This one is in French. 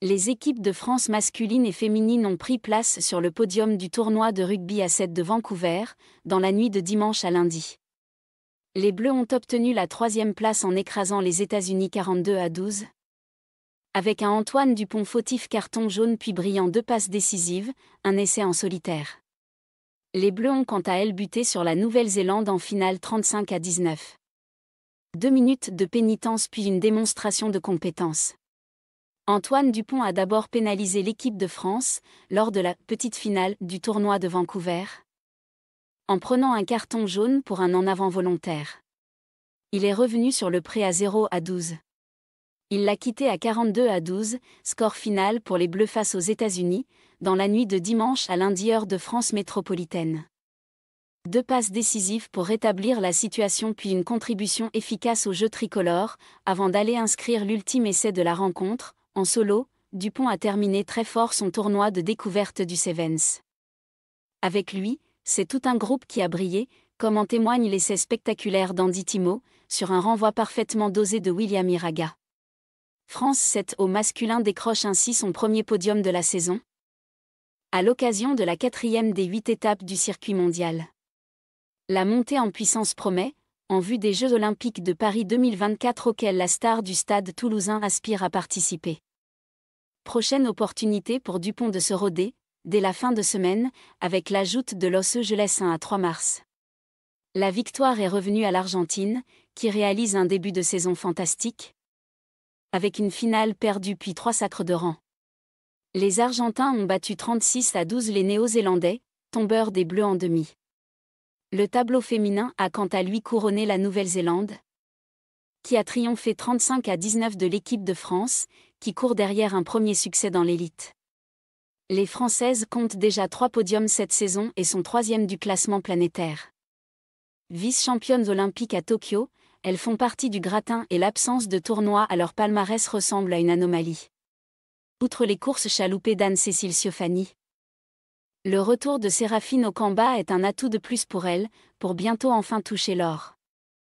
les équipes de France masculine et féminine ont pris place sur le podium du tournoi de rugby à 7 de Vancouver, dans la nuit de dimanche à lundi. Les Bleus ont obtenu la troisième place en écrasant les États-Unis 42 à 12. Avec un Antoine Dupont fautif carton jaune puis brillant deux passes décisives, un essai en solitaire. Les Bleus ont quant à elles buté sur la Nouvelle-Zélande en finale 35 à 19. Deux minutes de pénitence puis une démonstration de compétence. Antoine Dupont a d'abord pénalisé l'équipe de France lors de la petite finale du tournoi de Vancouver en prenant un carton jaune pour un en avant volontaire. Il est revenu sur le prêt à 0 à 12. Il l'a quitté à 42 à 12, score final pour les Bleus face aux États-Unis, dans la nuit de dimanche à lundi heure de France métropolitaine. Deux passes décisives pour rétablir la situation puis une contribution efficace au jeu tricolore, avant d'aller inscrire l'ultime essai de la rencontre, en solo, Dupont a terminé très fort son tournoi de découverte du Sevens. Avec lui, c'est tout un groupe qui a brillé, comme en témoigne l'essai spectaculaire d'Andy Timo, sur un renvoi parfaitement dosé de William Iraga. France 7 au masculin décroche ainsi son premier podium de la saison, à l'occasion de la quatrième des huit étapes du circuit mondial. La montée en puissance promet, en vue des Jeux olympiques de Paris 2024 auxquels la star du stade toulousain aspire à participer. Prochaine opportunité pour Dupont de se rôder, dès la fin de semaine, avec l'ajout de Los Angeles 1 à 3 mars. La victoire est revenue à l'Argentine, qui réalise un début de saison fantastique, avec une finale perdue puis trois sacres de rang. Les Argentins ont battu 36 à 12 les Néo-Zélandais, tombeurs des Bleus en demi. Le tableau féminin a quant à lui couronné la Nouvelle-Zélande, qui a triomphé 35 à 19 de l'équipe de France, qui court derrière un premier succès dans l'élite. Les Françaises comptent déjà trois podiums cette saison et sont troisième du classement planétaire. Vice-championnes olympiques à Tokyo, elles font partie du gratin et l'absence de tournoi à leur palmarès ressemble à une anomalie. Outre les courses chaloupées d'Anne-Cécile Siofani. Le retour de Séraphine combat est un atout de plus pour elle, pour bientôt enfin toucher l'or.